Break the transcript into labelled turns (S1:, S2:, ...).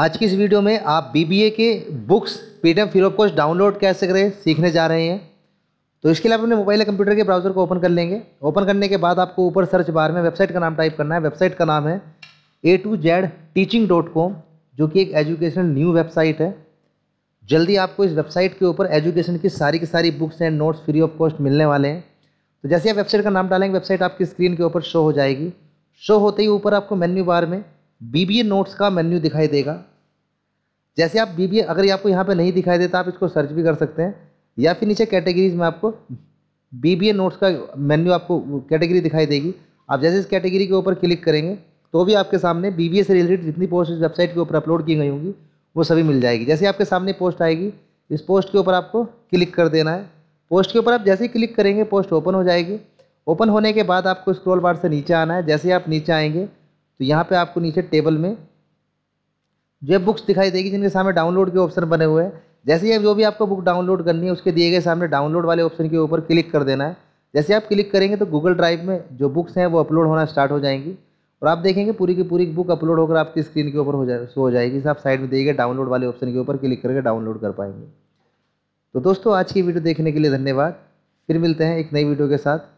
S1: आज की इस वीडियो में आप बीबीए के books PDF free of course download कैसे करें सीखने जा रहे हैं तो इसके लिए अपने मोबाइल या कंप्यूटर के ब्राउज़र को ओपन कर लेंगे ओपन करने के बाद आपको ऊपर सर्च बार में वेबसाइट का नाम टाइप करना है वेबसाइट का नाम है A to Z teaching dot com जो कि एक एजुकेशनल न्यू वेबसाइट है जल्दी आपको इस वेबसाइट के ऊपर एजुकेशन की सारी की सारी books and notes free of cost मिलने वाले हैं तो जैसे आप वेबसाइट का नाम डालेंगे वेबसाइट आपकी स्क्रीन के ऊपर शो हो जाएगी शो होते ही ऊपर आपको मेन्यू बार में ए नोट्स का मेन्यू दिखाई देगा जैसे आप ए अगर ये आपको यहाँ पे नहीं दिखाई देता आप इसको सर्च भी कर सकते हैं या फिर नीचे कैटेगरीज में आपको ए नोट्स का मेन्यू आपको कैटेगरी दिखाई देगी आप जैसे इस कैटेगरी के ऊपर क्लिक करेंगे तो भी आपके सामने बीबीए से रिलेटेड जितनी पोस्ट इस वेबसाइट के ऊपर अपलोड की गई होंगी वो सभी मिल जाएगी जैसे आपके सामने पोस्ट आएगी इस पोस्ट के ऊपर आपको क्लिक कर देना है पोस्ट के ऊपर आप जैसे ही क्लिक करेंगे पोस्ट ओपन हो जाएगी ओपन होने के बाद आपको स्क्रॉल बार से नीचे आना है जैसे ही आप नीचे आएंगे तो यहाँ पे आपको नीचे टेबल में जो है बुक्स दिखाई देगी जिनके सामने डाउनलोड के ऑप्शन बने हुए हैं जैसे ही जो भी आपको बुक डाउनलोड करनी है उसके दिए गए सामने डाउनलोड वाले ऑप्शन के ऊपर क्लिक कर देना है जैसे आप क्लिक करेंगे तो गूगल ड्राइव में जो बुक्स हैं वो अपलोड होना स्टार्ट हो जाएंगी और आप देखेंगे पूरी की पूरी बुक अपलोड होकर आपकी स्क्रीन के ऊपर हो जाए शो हो जाएगी आप साइड में देखिए डाउनलोड वाले ऑप्शन के ऊपर क्लिक करके डाउनलोड कर पाएंगे तो दोस्तों आज की वीडियो देखने के लिए धन्यवाद फिर मिलते हैं एक नई वीडियो के साथ